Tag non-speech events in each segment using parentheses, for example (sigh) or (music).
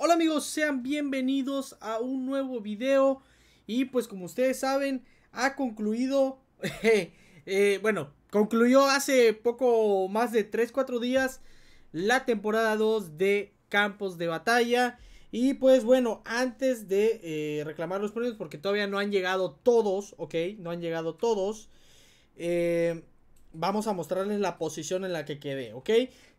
Hola amigos, sean bienvenidos a un nuevo video y pues como ustedes saben ha concluido, (laughs) eh, eh, bueno, concluyó hace poco más de 3-4 días la temporada 2 de Campos de Batalla y pues bueno, antes de eh, reclamar los premios porque todavía no han llegado todos, ok, no han llegado todos, vamos a mostrarles la posición en la que quedé, ok,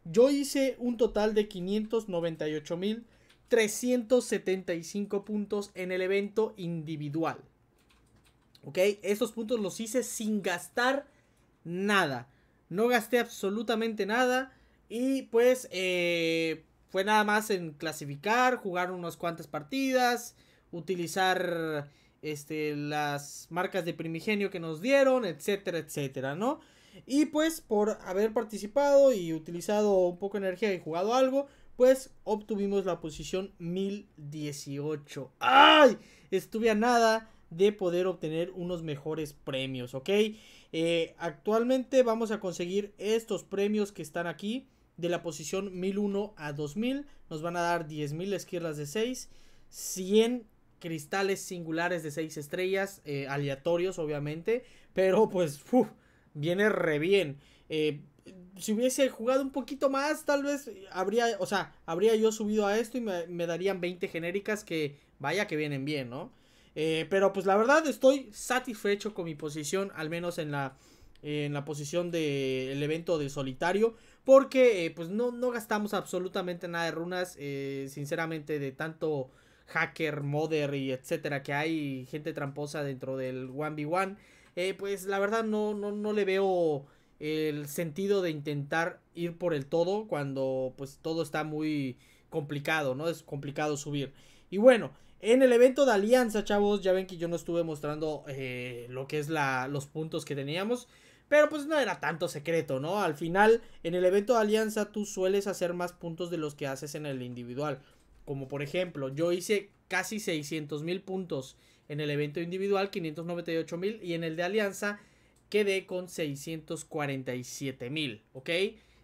yo hice un total de 598 mil 375 puntos en el evento individual. ¿Ok? Estos puntos los hice sin gastar nada. No gasté absolutamente nada. Y pues eh, fue nada más en clasificar, jugar unas cuantas partidas, utilizar este, las marcas de primigenio que nos dieron, etcétera, etcétera, ¿no? Y pues por haber participado y utilizado un poco de energía y jugado algo, pues obtuvimos la posición 1018. ¡Ay! Estuve a nada de poder obtener unos mejores premios, ¿ok? Eh, actualmente vamos a conseguir estos premios que están aquí de la posición 1001 a 2000. Nos van a dar 10.000 esquirlas de 6, 100 cristales singulares de 6 estrellas, eh, aleatorios obviamente, pero pues uf, viene re bien. Eh, si hubiese jugado un poquito más, tal vez habría, o sea, habría yo subido a esto y me, darían 20 genéricas que vaya que vienen bien, ¿no? Eh, pero pues la verdad estoy satisfecho con mi posición, al menos en la, en la posición del evento de solitario, porque eh, pues no, no gastamos absolutamente nada de runas, eh, sinceramente de tanto hacker, modder y etcétera que hay, gente tramposa dentro del 1v1, pues la verdad no, no, no le veo el sentido de intentar ir por el todo cuando pues todo está muy complicado, ¿no? Es complicado subir. Y bueno, en el evento de Alianza, chavos, ya ven que yo no estuve mostrando eh, lo que es la, los puntos que teníamos. Pero pues no era tanto secreto, ¿no? Al final, en el evento de Alianza tú sueles hacer más puntos de los que haces en el individual. Como por ejemplo, yo hice casi 600 mil puntos en el evento individual, 598 mil, y en el de Alianza quedé con 647 mil, ¿ok?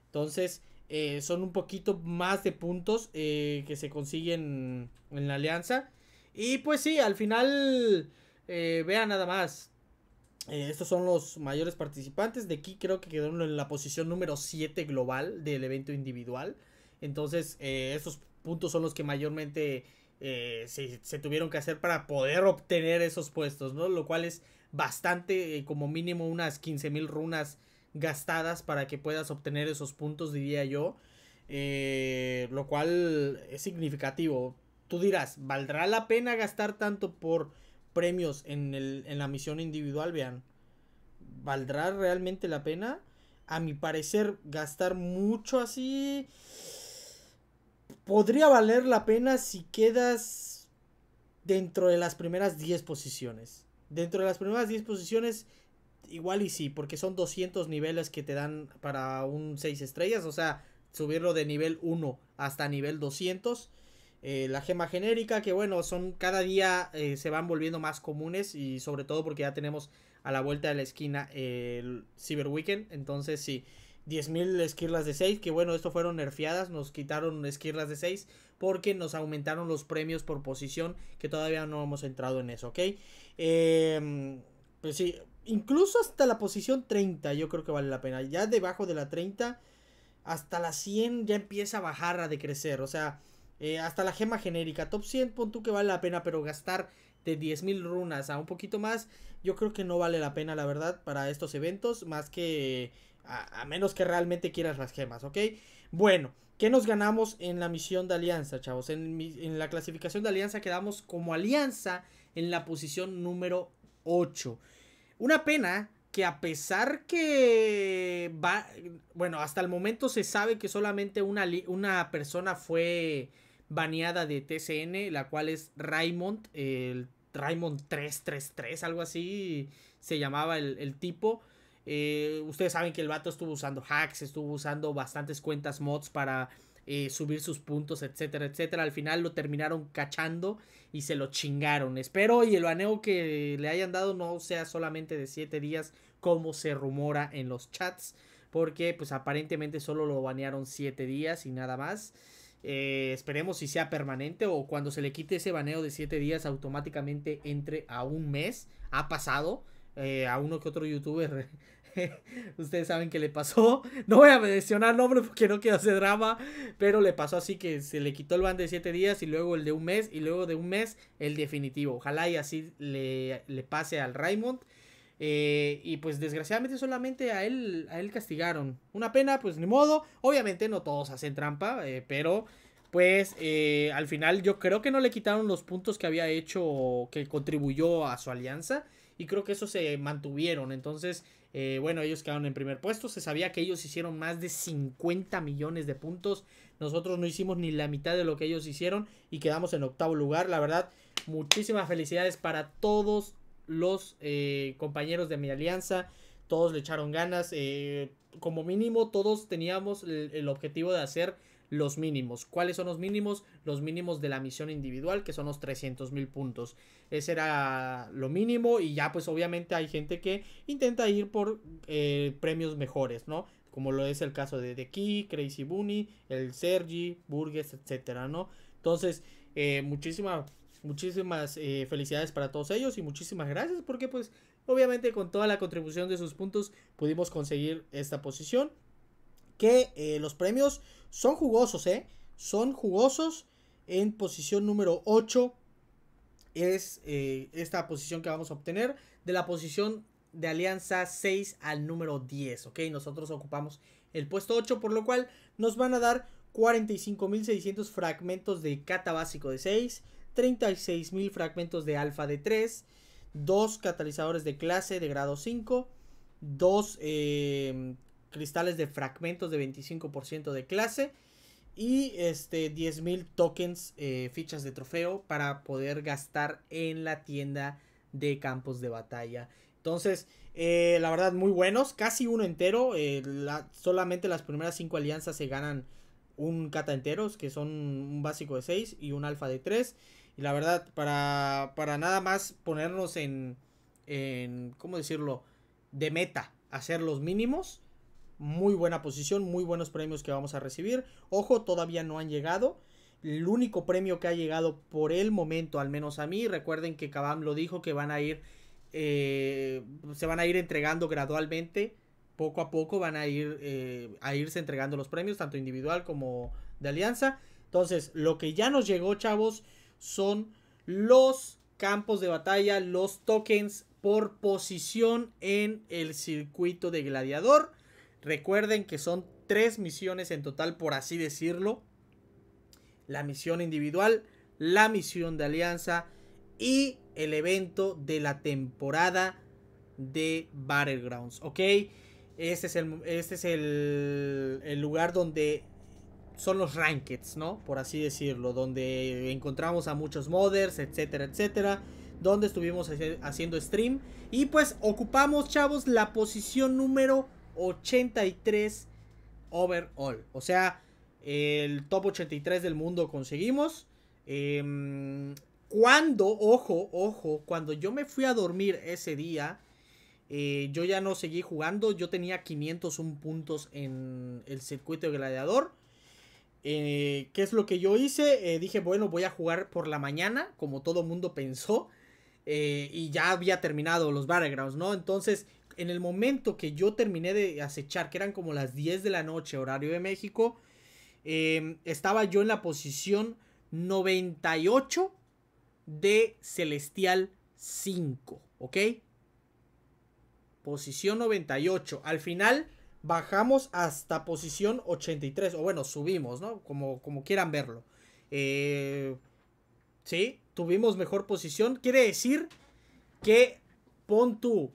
Entonces, eh, son un poquito más de puntos eh, que se consiguen en la alianza. Y pues sí, al final, eh, vean nada más. estos son los mayores participantes. De aquí creo que quedaron en la posición número 7 global del evento individual. Entonces, estos puntos son los que mayormente se, se tuvieron que hacer para poder obtener esos puestos, ¿no? Lo cual es bastante, eh, como mínimo unas 15.000 runas gastadas para que puedas obtener esos puntos, diría yo. Eh, lo cual es significativo. Tú dirás, ¿valdrá la pena gastar tanto por premios en, en la misión individual? Vean, ¿valdrá realmente la pena? A mi parecer, gastar mucho así podría valer la pena si quedas dentro de las primeras 10 posiciones. Dentro de las primeras 10 posiciones, igual y sí, porque son 200 niveles que te dan para un 6 estrellas, o sea, subirlo de nivel 1 hasta nivel 200. Eh, la gema genérica, que bueno, son cada día eh, se van volviendo más comunes y sobre todo porque ya tenemos a la vuelta de la esquina el Cyber Weekend. Entonces, sí, 10.000 esquirlas de 6, que bueno, esto fueron nerfeadas, nos quitaron esquirlas de 6 porque nos aumentaron los premios por posición, que todavía no hemos entrado en eso, ¿ok? Eh, pues sí, incluso hasta la posición 30 yo creo que vale la pena. Ya debajo de la 30 hasta la 100 ya empieza a bajar, a decrecer. O sea, eh, hasta la gema genérica. Top 100 pon tú que vale la pena, pero gastar de 10.000 runas a un poquito más, yo creo que no vale la pena, la verdad, para estos eventos, más que a, menos que realmente quieras las gemas, ¿ok? Bueno, ¿qué nos ganamos en la misión de alianza, chavos? En, en la clasificación de alianza quedamos como alianza en la posición número 8. Una pena que a pesar que va, bueno, hasta el momento se sabe que solamente una, una persona fue baneada de TCN, la cual es Raymond, el Raymond 333, algo así se llamaba el, tipo. Eh, ustedes saben que el vato estuvo usando hacks, estuvo usando bastantes cuentas mods para eh, subir sus puntos, etcétera, etcétera. Al final lo terminaron cachando y se lo chingaron. Espero y el baneo que le hayan dado no sea solamente de 7 días como se rumora en los chats. Porque pues aparentemente solo lo banearon 7 días y nada más. Eh, esperemos si sea permanente o cuando se le quite ese baneo de 7 días automáticamente entre a un mes. Ha pasado. Eh, a uno que otro youtuber (laughs) ustedes saben que le pasó. (laughs) No voy a mencionar nombres porque no quiero hacer drama, pero le pasó así que se le quitó el ban de 7 días y luego el de un mes y luego de un mes el definitivo. Ojalá y así le, pase al Raymond. Eh, y pues desgraciadamente solamente a él, a él castigaron. Una pena, pues ni modo. Obviamente no todos hacen trampa, eh, pero pues eh, al final yo creo que no le quitaron los puntos que había hecho que contribuyó a su alianza. Y creo que eso se mantuvieron. Entonces eh, bueno, ellos quedaron en primer puesto. Se sabía que ellos hicieron más de 50 millones de puntos. Nosotros no hicimos ni la mitad de lo que ellos hicieron y quedamos en octavo lugar. La verdad, muchísimas felicidades para todos los eh, compañeros de mi alianza. Todos le echaron ganas. Eh, como mínimo, todos teníamos el objetivo de hacer los mínimos. ¿Cuáles son los mínimos? Los mínimos de la misión individual, que son los 300 mil puntos. Ese era lo mínimo y ya pues obviamente hay gente que intenta ir por eh, premios mejores, ¿no? Como lo es el caso de The Key, Crazy Bunny, el Sergi, Burgess, etcétera, ¿no? Entonces, eh, muchísimas, muchísimas eh, felicidades para todos ellos y muchísimas gracias porque pues obviamente con toda la contribución de sus puntos pudimos conseguir esta posición que eh, los premios son jugosos, ¿eh? Son jugosos. En posición número 8 es eh, esta posición que vamos a obtener. De la posición de alianza 6 al número 10, ¿ok? Nosotros ocupamos el puesto 8, por lo cual nos van a dar 45.600 fragmentos de cata básico de 6, 36.000 fragmentos de alfa de 3, 2 catalizadores de clase de grado 5, 2 eh, cristales de fragmentos de 25% de clase y este 10.000 tokens, eh, fichas de trofeo para poder gastar en la tienda de campos de batalla. Entonces, eh, la verdad, muy buenos, casi uno entero. Eh, solamente las primeras 5 alianzas se ganan un kata enteros, que son un básico de 6 y un alfa de 3. Y la verdad, para, para nada más ponernos en, en, ¿cómo decirlo? De meta, hacer los mínimos muy buena posición, muy buenos premios que vamos a recibir. Ojo, todavía no han llegado. El único premio que ha llegado por el momento, al menos a mí, recuerden que Kabam lo dijo que van a ir, eh, se van a ir entregando gradualmente, poco a poco van a ir eh, a irse entregando los premios, tanto individual como de alianza. Entonces, lo que ya nos llegó, chavos, son los campos de batalla, los tokens por posición en el circuito de gladiador. Recuerden que son tres misiones en total, por así decirlo. La misión individual, la misión de alianza y el evento de la temporada de Battlegrounds, ¿ok? Este es el, este es el, lugar donde son los rankeds, ¿no? Por así decirlo, donde encontramos a muchos modders, etcétera, etcétera. Donde estuvimos haciendo stream. Y pues ocupamos, chavos, la posición número 83 overall. O sea, el top 83 del mundo conseguimos. Em, cuando, ojo, ojo, cuando yo me fui a dormir ese día, eh, yo ya no seguí jugando. Yo tenía 501 puntos en el circuito de gladiador. Eh, ¿Qué es lo que yo hice? Eh, dije, bueno, voy a jugar por la mañana, como todo mundo pensó. y ya había terminado los Battlegrounds, ¿no? Entonces, en el momento que yo terminé de acechar, que eran como las 10 de la noche, horario de México, em, estaba yo en la posición 98 de Celestial 5, ¿ok? Posición 98. Al final bajamos hasta posición 83, o bueno, subimos, ¿no? Como, como quieran verlo. Eh, sí, tuvimos mejor posición. Quiere decir que pon tú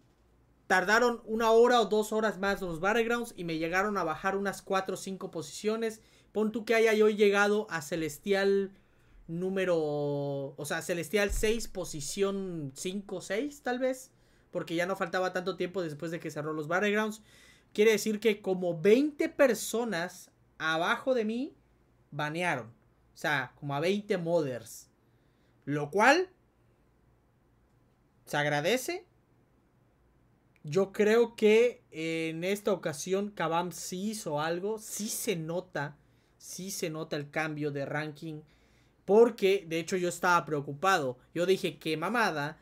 Tardaron una hora o dos horas más los Battlegrounds y me llegaron a bajar unas 4 o 5 posiciones. Pon tú que haya yo llegado a Celestial número. O sea, Celestial 6, posición 5, 6, tal vez. Porque ya no faltaba tanto tiempo después de que cerró los Battlegrounds. Quiere decir que como 20 personas abajo de mí banearon. O sea, como a 20 mothers. Lo cual se agradece, yo creo que en esta ocasión Kabam sí hizo algo, sí se nota, sí se nota el cambio de ranking, porque de hecho yo estaba preocupado. Yo dije, qué mamada,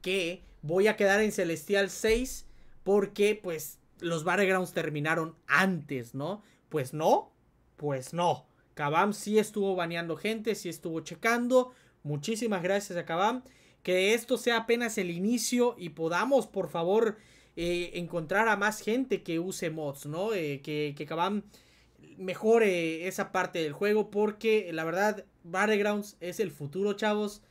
que voy a quedar en Celestial 6 porque pues los Battlegrounds terminaron antes, ¿no? Pues no, pues no. Kabam sí estuvo baneando gente, sí estuvo checando. Muchísimas gracias a Kabam. Que esto sea apenas el inicio y podamos, por favor, eh, encontrar a más gente que use mods, ¿no? Eh, que, que mejore esa parte del juego porque la verdad Battlegrounds es el futuro, chavos.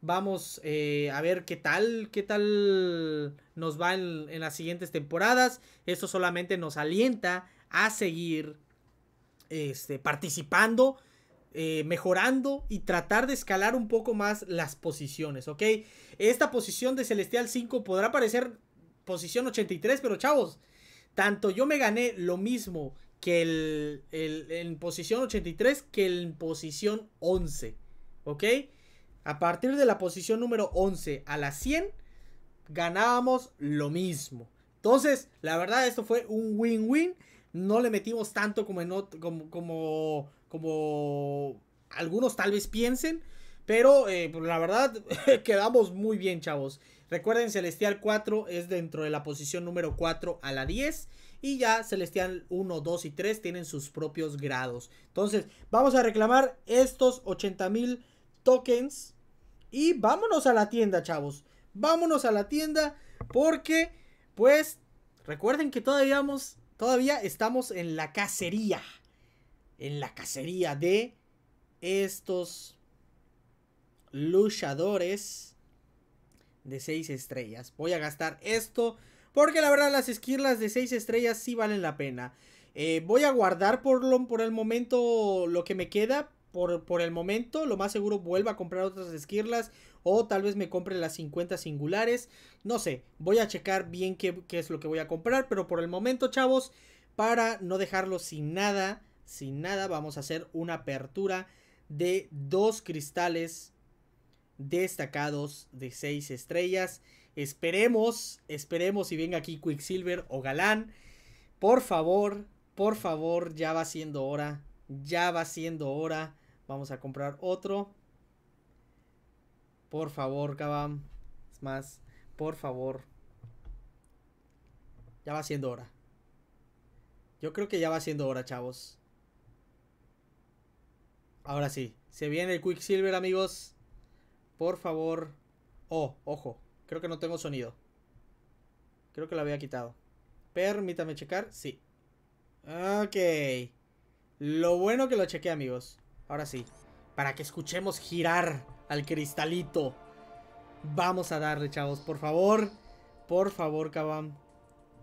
Vamos eh, a ver qué tal, qué tal nos va en, las siguientes temporadas. Esto solamente nos alienta a seguir este, participando, mejorando y tratar de escalar un poco más las posiciones, ¿ok? Esta posición de Celestial 5 podrá parecer posición 83, pero chavos, tanto yo me gané lo mismo que el, en posición 83 que en posición 11, ¿ok? A partir de la posición número 11 a la 100, ganábamos lo mismo. Entonces, la verdad, esto fue un win-win. No le metimos tanto como, como, como, algunos tal vez piensen. Pero eh, pues, la verdad, (laughs) quedamos muy bien, chavos. Recuerden, Celestial 4 es dentro de la posición número 4 a la 10. Y ya Celestial 1, 2 y 3 tienen sus propios grados. Entonces, vamos a reclamar estos 80,000 tokens. Y vámonos a la tienda, chavos. Vámonos a la tienda. Porque, pues, recuerden que todavía, vamos, todavía estamos en la cacería. En la cacería de estos luchadores de 6 estrellas. Voy a gastar esto porque la verdad las esquirlas de 6 estrellas sí valen la pena. Eh, voy a guardar por, por el momento lo que me queda. Por, por, el momento, lo más seguro vuelva a comprar otras esquirlas. O tal vez me compre las 50 singulares. No sé, voy a checar bien qué, qué es lo que voy a comprar. Pero por el momento, chavos, para no dejarlo sin nada, sin nada, vamos a hacer una apertura de dos cristales destacados de 6 estrellas. Esperemos, esperemos si venga aquí Quicksilver o Galán. Por favor, por favor, ya va siendo hora. Ya va siendo hora. Vamos a comprar otro. Por favor, Cabam. Es más, por favor. Ya va siendo hora. Yo creo que ya va siendo hora, chavos. Ahora sí. Se viene el Quicksilver, amigos. Por favor. Oh, ojo. Creo que no tengo sonido. Creo que lo había quitado. Permítame checar. Sí. Ok. Lo bueno que lo chequé, amigos. Ahora sí. Para que escuchemos girar al cristalito. Vamos a darle, chavos. Por favor. Por favor, Kabam.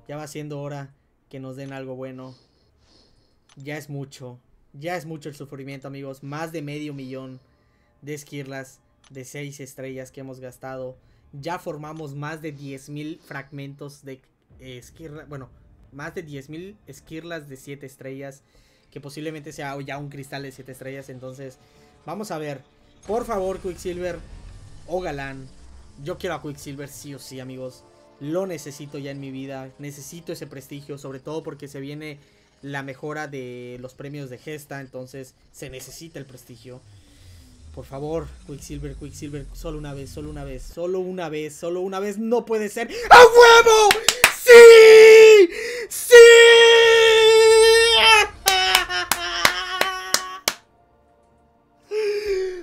Ya va siendo hora que nos den algo bueno. Ya es mucho. Ya es mucho el sufrimiento, amigos. Más de medio millón de esquirlas de 6 estrellas que hemos gastado. Ya formamos más de 10.000 fragmentos de bueno, más de 10.000 esquirlas de 7 estrellas, que posiblemente sea ya un cristal de 7 estrellas. Entonces, vamos a ver. Por favor, Quicksilver o oh Galán, yo quiero a Quicksilver sí o sí, amigos. Lo necesito ya en mi vida, necesito ese prestigio, sobre todo porque se viene la mejora de los premios de gesta, entonces se necesita el prestigio. Por favor, Quicksilver, Quicksilver, solo una vez, solo una vez, solo una vez, solo una vez, no puede ser. ¡A huevo! ¡Sí! ¡Sí!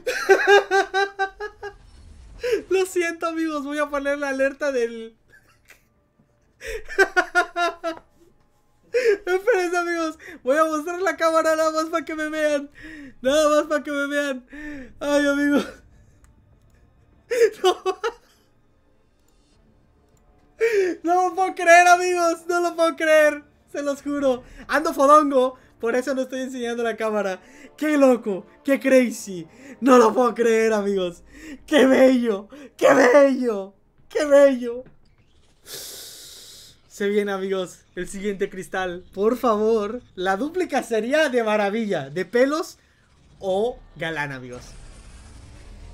(laughs) Lo siento amigos, voy a poner la alerta del... (laughs) Esperen (laughs) amigos, voy a mostrar la cámara nada más para que me vean. Nada más para que me vean. Ay, amigos. (laughs) No. no lo puedo creer, amigos. No lo puedo creer. Se los juro. Ando fodongo. Por eso no estoy enseñando la cámara. ¡Qué loco! ¡Qué crazy! No lo puedo creer, amigos. ¡Qué bello! ¡Qué bello! ¡Qué bello! Se viene, amigos, el siguiente cristal. Por favor, la dúplica sería de maravilla. De pelos o galán, amigos.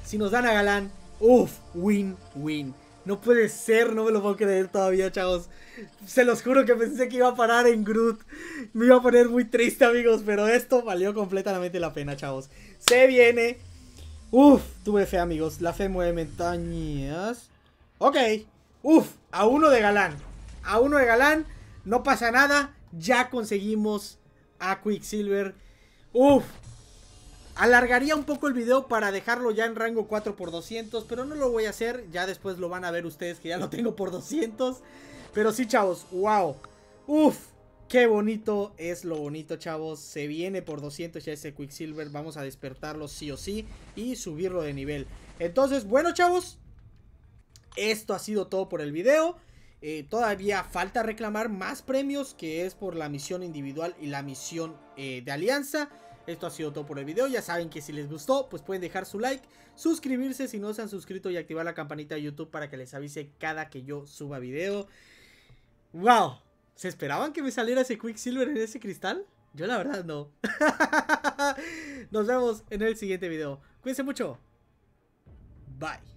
Si nos dan a galán, uf, win, win. No puede ser, no me lo puedo creer todavía, chavos. Se los juro que pensé que iba a parar en Groot. Me iba a poner muy triste, amigos, pero esto valió completamente la pena, chavos. Se viene. Uf, tuve fe, amigos. La fe mueve montañas. Ok. Uf, a uno de galán a uno de galán, no pasa nada, ya conseguimos a Quicksilver. Uf, alargaría un poco el video para dejarlo ya en rango 4x200, pero no lo voy a hacer, ya después lo van a ver ustedes que ya lo tengo por 200. Pero sí, chavos, wow, uf, Qué bonito es lo bonito, chavos. Se viene por 200 ya ese Quicksilver. Vamos a despertarlo sí o sí y subirlo de nivel. Entonces, bueno, chavos. Esto ha sido todo por el video. Eh, todavía falta reclamar más premios que es por la misión individual y la misión eh, de alianza. Esto ha sido todo por el video, ya saben que si les gustó pues pueden dejar su like, suscribirse si no se han suscrito y activar la campanita de YouTube para que les avise cada que yo suba video. ¡Wow! ¿Se esperaban que me saliera ese Quicksilver en ese cristal? Yo la verdad no. (laughs) Nos vemos en el siguiente video. Cuídense mucho. Bye.